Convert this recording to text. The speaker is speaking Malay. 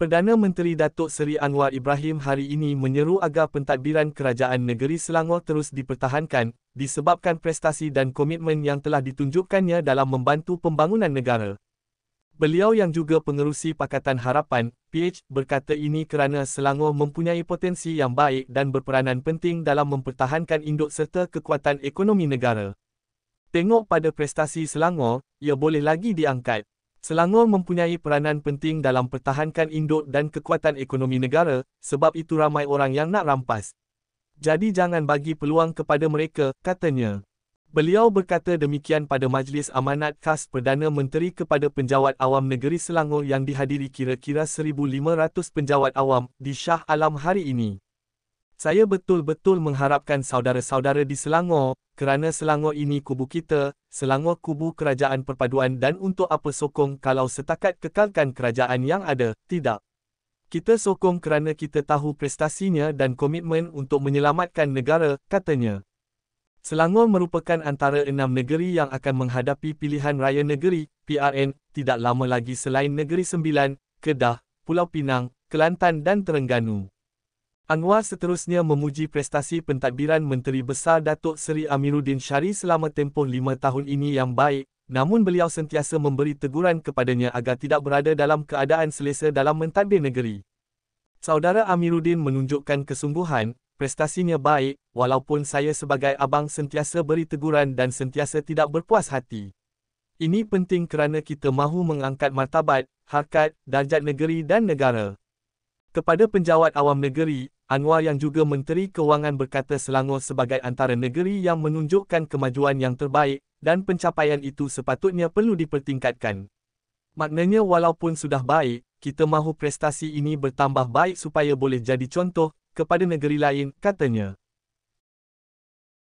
Perdana Menteri Datuk Seri Anwar Ibrahim hari ini menyeru agar pentadbiran kerajaan negeri Selangor terus dipertahankan disebabkan prestasi dan komitmen yang telah ditunjukkannya dalam membantu pembangunan negara. Beliau yang juga pengerusi Pakatan Harapan, PH, berkata ini kerana Selangor mempunyai potensi yang baik dan berperanan penting dalam mempertahankan induk serta kekuatan ekonomi negara. Tengok pada prestasi Selangor, ia boleh lagi diangkat. Selangor mempunyai peranan penting dalam pertahankan induk dan kekuatan ekonomi negara, sebab itu ramai orang yang nak rampas. Jadi jangan bagi peluang kepada mereka, katanya. Beliau berkata demikian pada majlis amanat khas Perdana Menteri kepada penjawat awam negeri Selangor yang dihadiri kira-kira 1,500 penjawat awam di Shah Alam hari ini. Saya betul-betul mengharapkan saudara-saudara di Selangor, kerana Selangor ini kubu kita, Selangor kubu kerajaan perpaduan dan untuk apa sokong kalau setakat kekalkan kerajaan yang ada, tidak. Kita sokong kerana kita tahu prestasinya dan komitmen untuk menyelamatkan negara, katanya. Selangor merupakan antara enam negeri yang akan menghadapi pilihan raya negeri, PRN, tidak lama lagi selain Negeri Sembilan, Kedah, Pulau Pinang, Kelantan dan Terengganu. Anwar seterusnya memuji prestasi pentadbiran Menteri Besar Datuk Seri Amiruddin Syari selama tempoh lima tahun ini yang baik, namun beliau sentiasa memberi teguran kepadanya agar tidak berada dalam keadaan selesa dalam mentadbir negeri. Saudara Amiruddin menunjukkan kesungguhan, prestasinya baik, walaupun saya sebagai abang sentiasa beri teguran dan sentiasa tidak berpuas hati. Ini penting kerana kita mahu mengangkat martabat, harkat, darjat negeri dan negara. Kepada penjawat awam negeri, Anwar yang juga Menteri Kewangan berkata Selangor sebagai antara negeri yang menunjukkan kemajuan yang terbaik dan pencapaian itu sepatutnya perlu dipertingkatkan. Maknanya walaupun sudah baik, kita mahu prestasi ini bertambah baik supaya boleh jadi contoh kepada negeri lain, katanya.